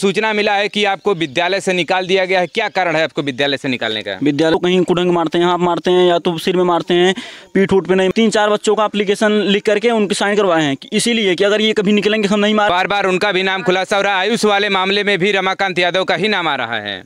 सूचना मिला है कि आपको विद्यालय से निकाल दिया गया है क्या कारण है आपको विद्यालय से निकालने का विद्यालय कहीं कुडंग मारते हैं आप मारते हैं या तो सिर में मारते हैं पीठ उठ पे नहीं तीन चार बच्चों का एप्लीकेशन लिख करके उनके साइन करवाए हैं इसीलिए कि अगर ये कभी निकलेंगे तो हम नहीं मार बार बार उनका भी नाम खुलासा हो रहा है आयुष वाले मामले में भी रमाकांत यादव का ही नाम आ रहा है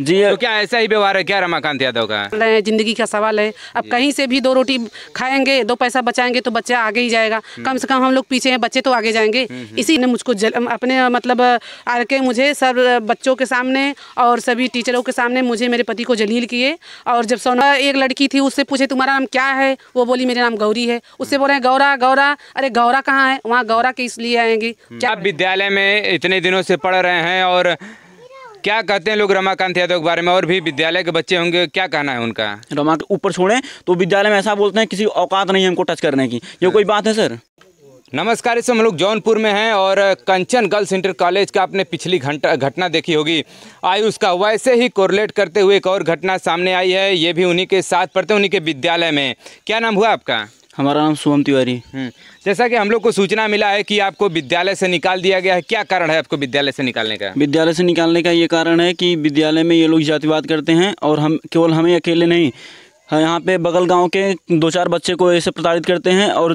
जी तो क्या ऐसा ही व्यवहार है क्या रमाकांत यादव का जिंदगी का सवाल है अब कहीं से भी दो रोटी खाएंगे दो पैसा बचाएंगे तो बच्चा आगे ही जाएगा हम्म। कम से कम हम लोग पीछे हैं बच्चे तो आगे जाएंगे हम्म, हम्म। इसी ने मुझको जल, अपने मतलब आर के मुझे सब बच्चों के सामने और सभी टीचरों के सामने मुझे मेरे पति को जलील किए और जब सोना एक लड़की थी उससे पूछे तुम्हारा नाम क्या है वो बोली मेरा नाम गौरी है उससे बोल रहे गौरा गौरा अरे गौरा कहाँ है वहाँ गौरा के इसलिए आएंगे आप विद्यालय में इतने दिनों से पढ़ रहे हैं और क्या कहते हैं लोग रमाकांत यादव के बारे में और भी विद्यालय के बच्चे होंगे क्या कहना है उनका रमा ऊपर छोड़ें तो विद्यालय में ऐसा बोलते हैं किसी औकात नहीं है हमको टच करने की ये कोई बात है सर नमस्कार इस हम लोग जौनपुर में हैं और कंचन गर्ल्स इंटर कॉलेज का आपने पिछली घंटा घटना देखी होगी आई उसका वैसे ही कोरलेट करते हुए एक और घटना सामने आई है ये भी उन्हीं के साथ पढ़ते उन्हीं के विद्यालय में क्या नाम हुआ आपका हमारा नाम सोम तिवारी हम्म, जैसा कि हम लोग को सूचना मिला है कि आपको विद्यालय से निकाल दिया गया है क्या कारण है आपको विद्यालय से निकालने का विद्यालय से निकालने का ये कारण है कि विद्यालय में ये लोग जातिवाद करते हैं और हम केवल हमें अकेले नहीं हाँ, यहाँ पे बगल गांव के दो चार बच्चे को ऐसे प्रताड़ित करते हैं और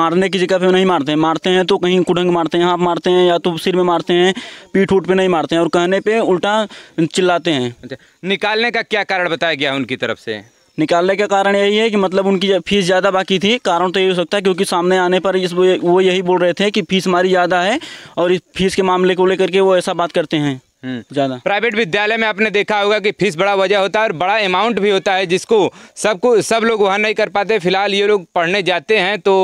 मारने की जगह पे नहीं मारते हैं मारते हैं तो कहीं कुडंग मारते हैं आप मारते हैं या तो सिर में मारते हैं पीठ उठ पे नहीं मारते हैं और कहने पे उल्टा चिल्लाते हैं अच्छा, निकालने का क्या कारण बताया गया उनकी तरफ से निकालने का कारण यही है कि मतलब उनकी फ़ीस ज़्यादा बाकी थी कारण तो यही हो सकता है क्योंकि सामने आने पर इस वो यही बोल रहे थे कि फ़ीस हमारी ज़्यादा है और इस फीस के मामले को लेकर के वो ऐसा बात करते हैं हम्म। ज़्यादा प्राइवेट विद्यालय में आपने देखा होगा कि फीस बड़ा वजह होता है और बड़ा अमाउंट भी होता है जिसको सबको सब लोग वहाँ नहीं कर पाते फिलहाल ये लोग पढ़ने जाते हैं तो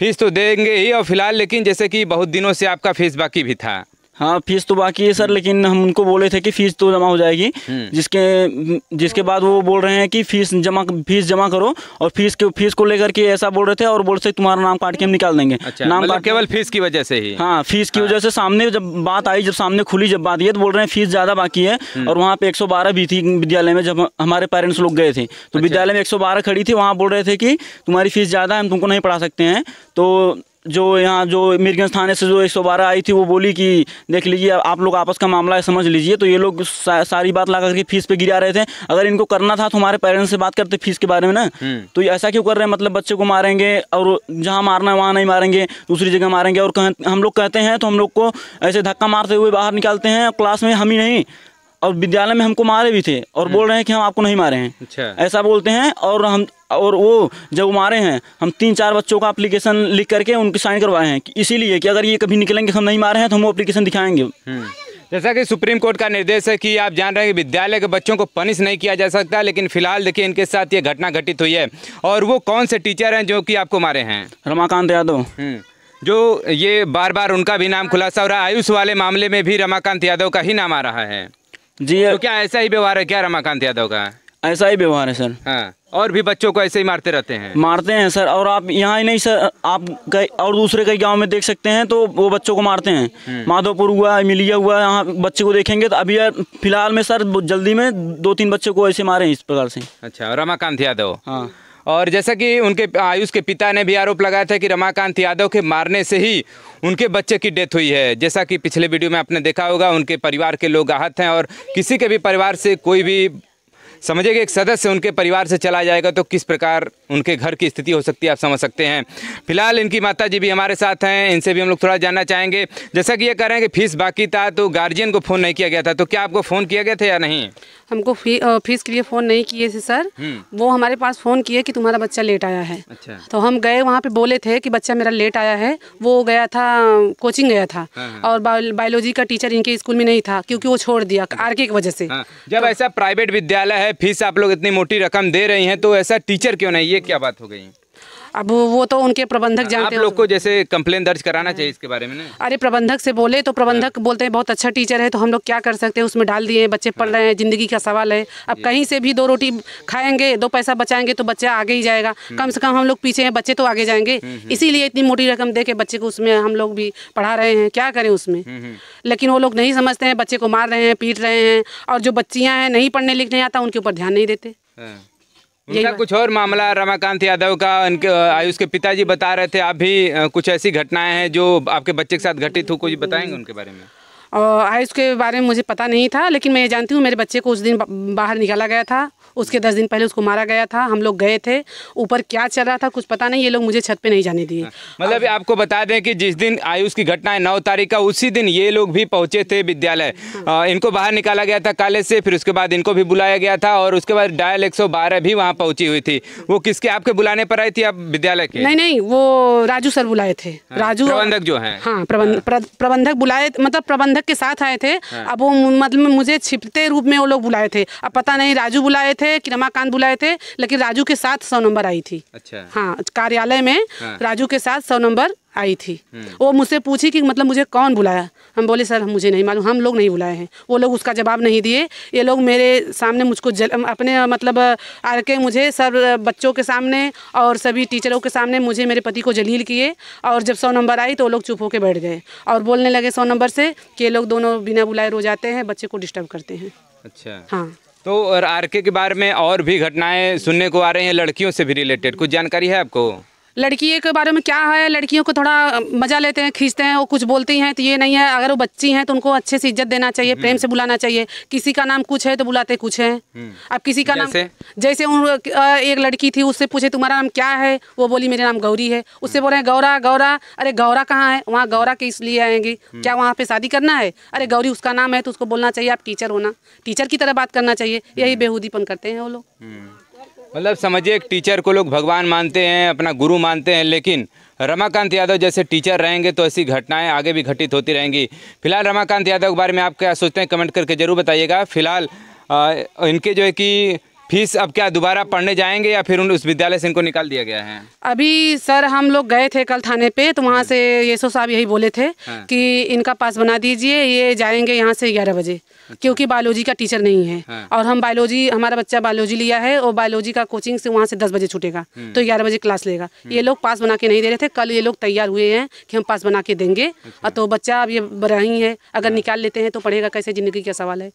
फीस तो देंगे ही और फिलहाल लेकिन जैसे कि बहुत दिनों से आपका फीस बाकी भी था हाँ फीस तो बाकी है सर हम्म। लेकिन हम उनको बोले थे कि फीस तो जमा हो जाएगी हम्म। जिसके जिसके बाद वो बोल रहे हैं कि फीस जमा फीस जमा करो और फीस के फीस को लेकर के ऐसा बोल रहे थे और बोल रहे तुम्हारा नाम काट के हम निकाल देंगे अच्छा, नाम मतलब काट केवल फीस की वजह से ही हाँ फीस की हाँ। वजह से सामने जब बात आई जब सामने खुली जब बात ये तो बोल रहे हैं फीस ज़्यादा बाकी है हम्म। और वहाँ पे एक भी थी विद्यालय में जब हमारे पेरेंट्स लोग गए थे तो अच्छा। विद्यालय में एक खड़ी थी वहाँ बोल रहे थे कि तुम्हारी फीस ज़्यादा है हम तुमको नहीं पढ़ा सकते हैं तो जो यहाँ जो मीरगंज थाने से जो 112 आई थी वो बोली कि देख लीजिए आप लोग आपस का मामला है समझ लीजिए तो ये लोग सा, सारी बात ला करके फीस पे गिरा रहे थे अगर इनको करना था तो हमारे पेरेंट्स से बात करते फीस के बारे में ना हम्म। तो ऐसा क्यों कर रहे हैं मतलब बच्चे को मारेंगे और जहाँ मारना है वहाँ नहीं मारेंगे दूसरी जगह मारेंगे और कह, हम लोग कहते हैं तो हम लोग को ऐसे धक्का मारते हुए बाहर निकालते हैं क्लास में हम ही नहीं और विद्यालय में हमको मारे भी थे और हम्म। बोल रहे हैं कि हम आपको नहीं मारे हैं अच्छा ऐसा बोलते हैं और हम और वो जब मारे हैं हम तीन चार बच्चों का अप्लीकेशन लिख करके उनके साइन करवाए हैं इसीलिए कि अगर ये कभी निकलेंगे हम नहीं मारे हैं तो हम वो अप्लीकेशन दिखाएंगे हम्म। जैसा कि सुप्रीम कोर्ट का निर्देश है कि आप जान रहे हैं कि विद्यालय के बच्चों को पनिश नहीं किया जा सकता लेकिन फिलहाल देखिए इनके साथ ये घटना घटित हुई है और वो कौन से टीचर हैं जो कि आपको मारे हैं रमाकांत यादव हम्म। जो ये बार बार उनका भी नाम खुलासा हो रहा है आयुष वाले मामले में भी रमाकांत यादव का ही नाम आ रहा है जी तो क्या ऐसा ही व्यवहार है क्या रमाकांत यादव का ऐसा ही व्यवहार है सर हाँ और भी बच्चों को ऐसे ही मारते रहते हैं मारते हैं सर और आप यहाँ ही नहीं सर आप कई और दूसरे कई गांव में देख सकते हैं तो वो बच्चों को मारते हैं हम्म। माधोपुर हुआ मिलिया हुआ यहाँ बच्चे को देखेंगे तो अभी फिलहाल में सर जल्दी में दो तीन बच्चों को ऐसे मारे हैं इस प्रकार से अच्छा रमाकांत यादव हाँ और जैसा कि उनके आयुष के पिता ने भी आरोप लगाया था कि रमाकांत यादव के मारने से ही उनके बच्चे की डेथ हुई है जैसा कि पिछले वीडियो में आपने देखा होगा उनके परिवार के लोग आहत हैं और किसी के भी परिवार से कोई भी समझे कि एक सदस्य उनके परिवार से चला जाएगा तो किस प्रकार उनके घर की स्थिति हो सकती है आप समझ सकते हैं फिलहाल इनकी माता जी भी हमारे साथ हैं इनसे भी हम लोग थोड़ा जानना चाहेंगे जैसा कि ये कह रहे हैं कि फीस बाकी था तो गार्जियन को फ़ोन नहीं किया गया था तो क्या आपको फ़ोन किया गया था या नहीं हमको फी, फीस के लिए फ़ोन नहीं किए थे सर हम्म। वो हमारे पास फ़ोन किए कि तुम्हारा बच्चा लेट आया है अच्छा। तो हम गए वहाँ पे बोले थे कि बच्चा मेरा लेट आया है वो गया था कोचिंग गया था हाँ, हाँ। और बायोलॉजी का टीचर इनके स्कूल में नहीं था क्योंकि वो छोड़ दिया अच्छा। आर की वजह से हाँ। जब तो ऐसा प्राइवेट विद्यालय है फीस आप लोग इतनी मोटी रकम दे रही हैं तो ऐसा टीचर क्यों नहीं ये क्या बात हो गई अब वो तो उनके प्रबंधक जानते आप लोग को जैसे कंप्लेन दर्ज कराना हाँ। चाहिए इसके बारे में ना अरे प्रबंधक से बोले तो प्रबंधक हाँ। बोलते हैं बहुत अच्छा टीचर है तो हम लोग क्या कर सकते हैं उसमें डाल दिए बच्चे पढ़ हाँ। रहे हैं जिंदगी का सवाल है अब कहीं से भी दो रोटी खाएंगे दो पैसा बचाएंगे तो बच्चा आगे ही जाएगा हम्म। कम से कम हम लोग पीछे हैं बच्चे तो आगे जाएंगे हम्म, हम्म। इसीलिए इतनी मोटी रकम दे के बच्चे को उसमें हम लोग भी पढ़ा रहे हैं क्या करें उसमें लेकिन वो लोग नहीं समझते हैं बच्चे को मार रहे हैं पीट रहे हैं और जो बच्चियाँ हैं नहीं पढ़ने लिखने आता उनके ऊपर ध्यान नहीं देते उनका कुछ और मामला रमाकांत यादव का उनके आयुष के पिताजी बता रहे थे आप भी कुछ ऐसी घटनाएं हैं जो आपके बच्चे के साथ घटित हो कुछ बताएंगे उनके बारे में और आयुष के बारे में मुझे पता नहीं था लेकिन मैं ये जानती हूँ मेरे बच्चे को उस दिन बाहर निकाला गया था उसके दस दिन पहले उसको मारा गया था हम लोग गए थे ऊपर क्या चल रहा था कुछ पता नहीं ये लोग मुझे छत पे नहीं जाने दिए मतलब आपको बता दें कि जिस दिन आयुष की घटना है नौ तारीख का उसी दिन ये लोग भी पहुंचे थे विद्यालय हाँ। इनको बाहर निकाला गया था कॉलेज से फिर उसके बाद इनको भी बुलाया गया था और उसके बाद डायल एक भी वहाँ पहुंची हुई थी वो किसके आपके बुलाने पर आई थी आप विद्यालय के नहीं नहीं वो राजू सर बुलाए थे हाँ, राजू प्रबंधक जो है हाँ, हाँ। प्रबंधक बुलाए मतलब प्रबंधक मेंढक के साथ आए थे हाँ। अब वो मतलब मुझे छिपते रूप में वो लोग बुलाए थे अब पता नहीं राजू बुलाए थे कि रमाकांत बुलाए थे लेकिन राजू के साथ सौ नंबर आई थी अच्छा हाँ कार्यालय में हाँ। राजू के साथ सौ नंबर आई थी वो मुझसे पूछी कि मतलब मुझे कौन बुलाया हम बोले सर हम मुझे नहीं मालूम हम लोग नहीं बुलाए हैं वो लोग उसका जवाब नहीं दिए ये लोग मेरे सामने मुझको जल अपने मतलब आर के मुझे सर बच्चों के सामने और सभी टीचरों के सामने मुझे मेरे पति को जलील किए और जब सौ नंबर आई तो वो लोग चुप होकर बैठ गए और बोलने लगे सौ नंबर से कि ये लोग दोनों बिना बुलाए रोज आते हैं बच्चे को डिस्टर्ब करते हैं अच्छा हाँ तो आर के बारे में और भी घटनाएं सुनने को आ रही हैं लड़कियों से भी रिलेटेड कुछ जानकारी है आपको लड़की के बारे में क्या है लड़कियों को थोड़ा मजा लेते हैं खींचते हैं वो कुछ बोलती हैं तो ये नहीं है अगर वो बच्ची हैं तो उनको अच्छे से इज्जत देना चाहिए हम्म। प्रेम से बुलाना चाहिए किसी का नाम कुछ है तो बुलाते कुछ है हम्म। अब किसी का नाम जैसे उन एक लड़की थी उससे पूछे तुम्हारा नाम क्या है वो बोली मेरा नाम गौरी है उससे हम्म। बोल रहे गौरा गौरा अरे गौरा कहाँ है वहाँ गौरा के इसलिए आएंगी क्या वहाँ पे शादी करना है अरे गौरी उसका नाम है तो उसको बोलना चाहिए आप टीचर होना टीचर की तरह बात करना चाहिए यही बेहूदीपन करते हैं वो लोग मतलब समझिए एक टीचर को लोग भगवान मानते हैं अपना गुरु मानते हैं लेकिन रमाकांत यादव जैसे टीचर रहेंगे तो ऐसी घटनाएं आगे भी घटित होती रहेंगी फिलहाल रमाकांत यादव के बारे में आप क्या सोचते हैं कमेंट करके ज़रूर बताइएगा फिलहाल इनके जो है कि फीस अब क्या दोबारा पढ़ने जाएंगे या फिर उन उस विद्यालय से इनको निकाल दिया गया है अभी सर हम लोग गए थे कल थाने पे तो वहाँ हम्म। से येसो साहब यही बोले थे हाँ। कि इनका पास बना दीजिए ये जाएंगे यहाँ से ग्यारह बजे अच्छा। क्योंकि बायोलॉजी का टीचर नहीं है हाँ। और हम बायोलॉजी हमारा बच्चा बायोलॉजी लिया है और बायोलॉजी का कोचिंग से वहाँ से दस बजे छूटेगा हम्म। तो ग्यारह बजे क्लास लेगा हम्म। ये लोग पास बना के नहीं दे रहे थे कल ये लोग तैयार हुए हैं कि हम पास बना के देंगे अच्छा। और तो बच्चा अब ये रही ही है अगर हाँ। निकाल लेते हैं तो पढ़ेगा कैसे जिंदगी का सवाल है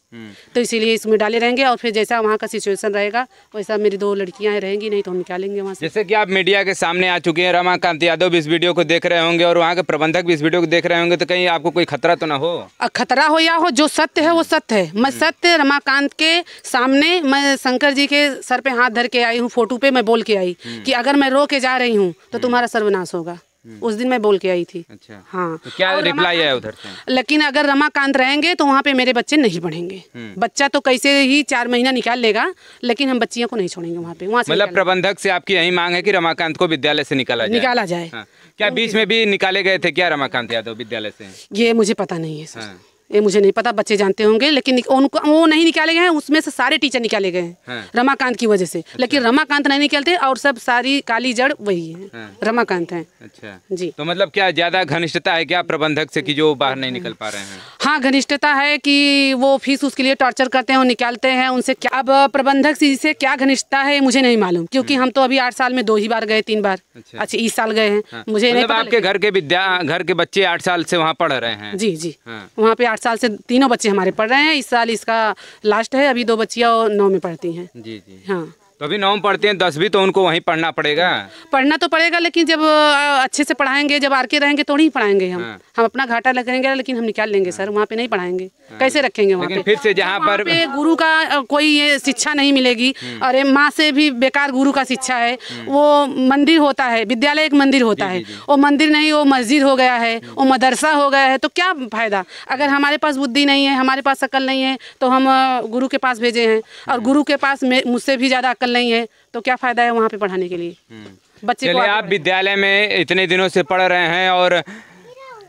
तो इसीलिए इसमें डाले रहेंगे और फिर जैसा वहाँ का सिचुएसन रहे जाएगा वैसा मेरी दो लड़कियां रहेंगी नहीं तो हम निकालेंगे वहाँ से जैसे कि आप मीडिया के सामने आ चुके हैं रमाकांत यादव भी इस वीडियो को देख रहे होंगे और वहाँ के प्रबंधक भी इस वीडियो को देख रहे होंगे तो कहीं आपको कोई खतरा तो ना हो खतरा हो या हो जो सत्य है वो सत्य है मैं हम्म। सत्य रमाकांत के सामने मैं शंकर जी के सर पे हाथ धर के आई हूँ फोटो पे मैं बोल के आई हम्म। की अगर मैं रो के जा रही हूँ तो हम्म। तुम्हारा सर्वनाश होगा उस दिन मैं बोल के आई थी अच्छा हाँ तो क्या रिप्लाई आया उधर से लेकिन अगर रमाकांत रहेंगे तो वहाँ पे मेरे बच्चे नहीं पढ़ेंगे हम्म। बच्चा तो कैसे ही चार महीना निकाल लेगा लेकिन हम बच्चियों को नहीं छोड़ेंगे वहाँ पे वहाँ मतलब प्रबंधक से आपकी यही मांग है की रमाकांत को विद्यालय से निकाला जाए निकाला जाए हाँ। क्या बीच में भी निकाले गए थे क्या रमाकांत यादव विद्यालय से ये मुझे पता नहीं है सर हाँ। ये मुझे नहीं पता बच्चे जानते होंगे लेकिन उनको वो नहीं निकाले गए हैं उसमें से सारे टीचर निकाले गए हैं हाँ। रमाकांत की वजह से अच्छा। लेकिन रमाकांत नहीं निकलते और सब सारी काली जड़ वही है हाँ। रमाकांत है अच्छा जी तो मतलब क्या ज्यादा घनिष्ठता है क्या प्रबंधक से कि जो बाहर नहीं निकल पा रहे हैं हाँ घनिष्ठता है कि वो फीस उसके लिए टॉर्चर करते हैं और निकालते हैं उनसे क्या अब प्रबंधक से क्या घनिष्ठता है मुझे नहीं मालूम क्योंकि हाँ। हम तो अभी आठ साल में दो ही बार गए तीन बार अच्छा, अच्छा इस साल गए हैं मुझे मतलब आपके घर के विद्या घर के बच्चे आठ साल से वहाँ पढ़ रहे हैं जी जी वहाँ पे आठ साल से तीनों बच्चे हमारे पढ़ रहे हैं इस साल इसका लास्ट है अभी दो बच्चियाँ नौ में पढ़ती हैं जी जी हाँ तो अभी नौम पढ़ते हैं दसवीं तो उनको वहीं पढ़ना पड़ेगा पढ़ना तो पड़ेगा लेकिन जब अच्छे से पढ़ाएंगे जब आर के रहेंगे तो नहीं पढ़ाएंगे हम हाँ। हम अपना घाटा लगेंगे लेकिन हम निकाल लेंगे सर वहाँ पे नहीं पढ़ाएंगे हाँ। कैसे रखेंगे वहाँ पे फिर से जहाँ पर गुरु का कोई शिक्षा नहीं मिलेगी हम्म। अरे माँ से भी बेकार गुरु का शिक्षा है हम्म। वो मंदिर होता है विद्यालय एक मंदिर होता है वो मंदिर नहीं वो मस्जिद हो गया है हम्म। वो मदरसा हो गया है तो क्या फायदा अगर हमारे पास बुद्धि नहीं है हमारे पास शक्ल नहीं है तो हम गुरु के पास भेजे हैं और हाँ। गुरु के पास मुझसे भी ज़्यादा नहीं है तो क्या फ़ायदा है वहाँ पे पढ़ाने के लिए हम्म। बच्चे को आप विद्यालय में इतने दिनों से पढ़ रहे हैं और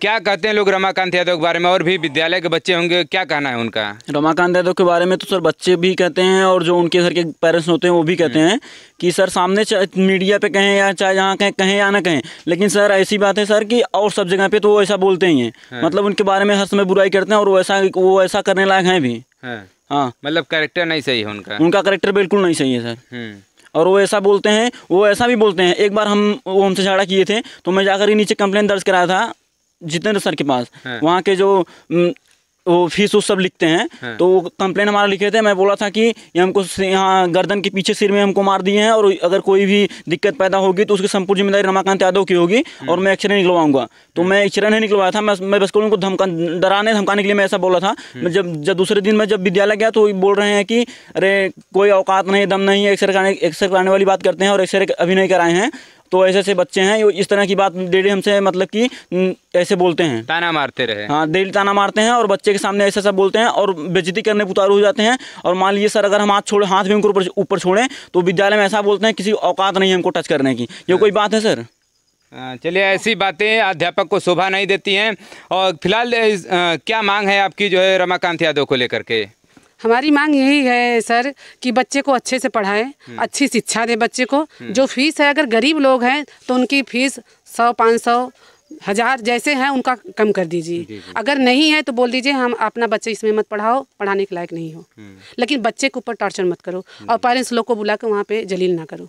क्या कहते हैं लोग रमाकांत यादव के बारे में और भी विद्यालय के बच्चे होंगे क्या कहना है उनका रमाकांत यादव के बारे में तो सर बच्चे भी कहते हैं और जो उनके घर के पेरेंट्स होते हैं वो भी कहते हम्म। हैं कि सर सामने मीडिया पे कहें या चाहे जहाँ कहें कहें या ना कहें लेकिन सर ऐसी बात है सर कि और सब जगह पे तो वो ऐसा बोलते ही हैं है। हाँ। मतलब उनके बारे में हर समय बुराई करते हैं और वो ऐसा वो ऐसा करने लायक हैं भी है। हाँ। हाँ मतलब करेक्टर नहीं सही है उनका उनका करेक्टर बिल्कुल नहीं सही है सर हम्म। और वो ऐसा बोलते हैं वो ऐसा भी बोलते हैं एक बार हम वो हमसे झगड़ा किए थे तो मैं जाकर ही नीचे कंप्लेन दर्ज कराया था जितेंद्र सर के पास हाँ। वहाँ के जो हम्म, वो फीस उस सब लिखते हैं है। हाँ। तो कंप्लेन हमारा लिखे थे मैं बोला था कि ये हमको यहाँ गर्दन के पीछे सिर में हमको मार दिए हैं और अगर कोई भी दिक्कत पैदा होगी तो उसकी संपूर्ण जिम्मेदारी रमाकांत यादव की होगी हम्म। और मैं एक्सरे निकलवाऊंगा तो हम्म। मैं एक्सरे नहीं निकलवाया था मैं मैं बस को उनको धमका डराने धमकाने के लिए मैं ऐसा बोला था हम्म। जब जब दूसरे दिन मैं जब विद्यालय गया तो बोल रहे हैं कि अरे कोई औकात नहीं दम नहीं है एक्सरे कराने एक्सरे कराने वाली बात करते हैं और एक्सरे अभी नहीं कराए हैं तो ऐसे ऐसे बच्चे हैं इस तरह की बात डेली हमसे मतलब कि ऐसे बोलते हैं ताना मारते रहे हाँ डेली ताना मारते हैं और बच्चे के सामने ऐसा सब बोलते हैं और बेजती करने पुतारू हो जाते हैं और मान लीजिए सर अगर हम हाथ छोड़े हाथ भी उनको ऊपर ऊपर छोड़ें तो विद्यालय में ऐसा बोलते हैं किसी औकात नहीं है हमको टच करने की ये हाँ। कोई बात है सर चलिए ऐसी बातें अध्यापक को शोभा नहीं देती हैं और फिलहाल क्या मांग है आपकी जो है रमाकांत यादव को लेकर के हमारी मांग यही है सर कि बच्चे को अच्छे से पढ़ाएं हम्म। अच्छी शिक्षा दें बच्चे को हम्म। जो फीस है अगर गरीब लोग हैं तो उनकी फीस सौ पाँच सौ हज़ार जैसे हैं उनका कम कर दीजिए अगर नहीं है तो बोल दीजिए हम अपना बच्चे इसमें मत पढ़ाओ पढ़ाने के लायक नहीं हो हम्म। लेकिन बच्चे के ऊपर टॉर्चर मत करो और पेरेंट्स लोग को बुला कर वहाँ पर जलील ना करो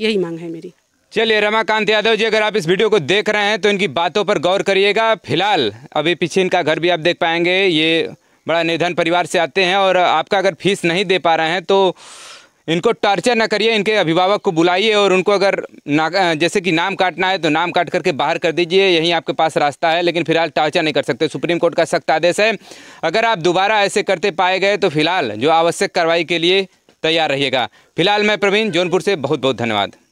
यही मांग है मेरी चलिए रमाकांत यादव जी अगर आप इस वीडियो को देख रहे हैं तो इनकी बातों पर गौर करिएगा फिलहाल अभी पीछे इनका घर भी आप देख पाएंगे ये बड़ा निर्धन परिवार से आते हैं और आपका अगर फीस नहीं दे पा रहे हैं तो इनको टॉर्चर ना करिए इनके अभिभावक को बुलाइए और उनको अगर ना जैसे कि नाम काटना है तो नाम काट करके बाहर कर दीजिए यहीं आपके पास रास्ता है लेकिन फिलहाल टॉर्चर नहीं कर सकते सुप्रीम कोर्ट का सख्त आदेश है अगर आप दोबारा ऐसे करते पाए गए तो फिलहाल जो आवश्यक कार्रवाई के लिए तैयार रहिएगा फिलहाल मैं प्रवीण जौनपुर से बहुत बहुत धन्यवाद